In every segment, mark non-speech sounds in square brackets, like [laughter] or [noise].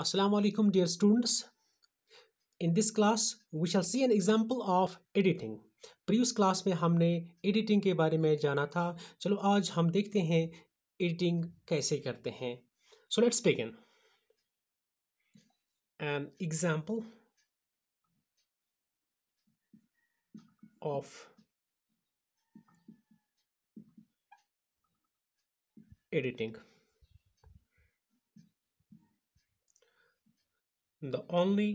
Assalamu alaikum dear students. In this class we shall see an example of editing. Previous class में हमने editing के बारे में जाना था चलो आज हम देखते हैं editing कैसे करते हैं So let's begin. An example of editing. the only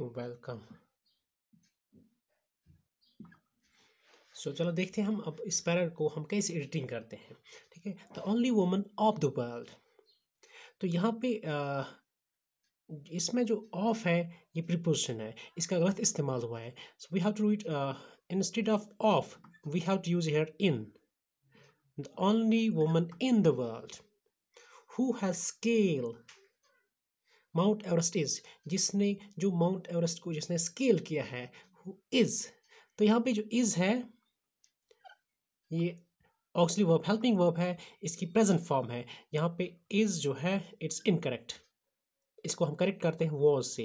welcome so चलो देखते हैं हम अब इस पैरल को हम कैसे एडिटिंग करते हैं ठीक है the only woman of the world तो यहाँ पे इसमें जो ऑफ है ये प्रिपोजिशन है इसका गलत इस्तेमाल हुआ है so we have to it instead of of we have to use here in the only woman in the world who has scale mount Everest is जिसने जो माउंट एवरेस्ट को जिसने स्केल किया है हु इज तो यहाँ पे जो इज है ये ऑक्सली वर्ब हेल्पिंग वर्ब है इसकी प्रेजेंट फॉर्म है यहाँ पे इज जो है इट्स इनकरेक्ट इसको हम करेक्ट करते हैं वॉज से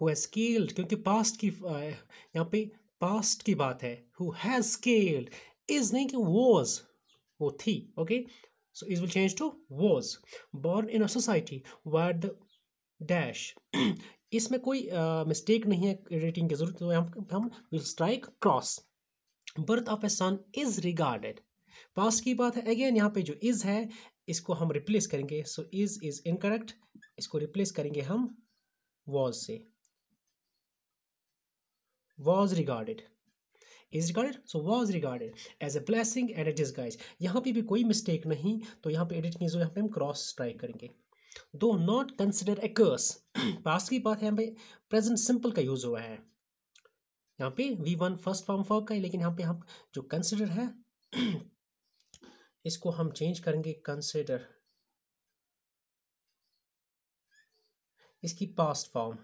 हु हैज स्केल्ड क्योंकि पास्ट की यहाँ पे पास्ट की बात है हु हैज स्केल्ड इज नहीं कि वॉज वो थी okay so is will change to was born in a society where the dash [clears throat] इसमें कोई मिस्टेक uh, नहीं है रेटिंग की जरूरत तो हम हम will strike cross birth of a son is regarded पास की बात है अगेन यहाँ पे जो इज है इसको हम रिप्लेस करेंगे सो इज इज इनकरेक्ट इसको रिप्लेस करेंगे हम वॉज से was regarded is recorded so was recorded as a blessing and a disguise यहाँ पे भी कोई मिस्टेक नहीं तो यहाँ पे एडिट नहीं जो यहाँ पे हम क्रॉस स्ट्राइक करेंगे दो नॉट कंसिडर ए कर्स पास की बात है यहाँ पे प्रेजेंट सिंपल का यूज़ हुआ है यहाँ पे V one first form for का है लेकिन यहाँ पे हम जो कंसिडर है [clears throat] इसको हम चेंज करेंगे कंसिडर इसकी पास्ट फॉर्म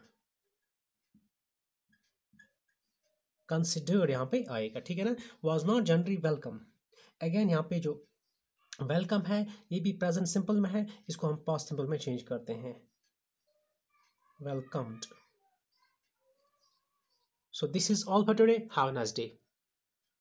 कंसिडर्ड यहाँ पे आएगा ठीक है ना was not generally welcome again यहाँ पे जो वेलकम है ये भी प्रेजेंट सिंपल में है इसको हम पास्ट सिंपल में चेंज करते हैं welcome so this is all for today have a nice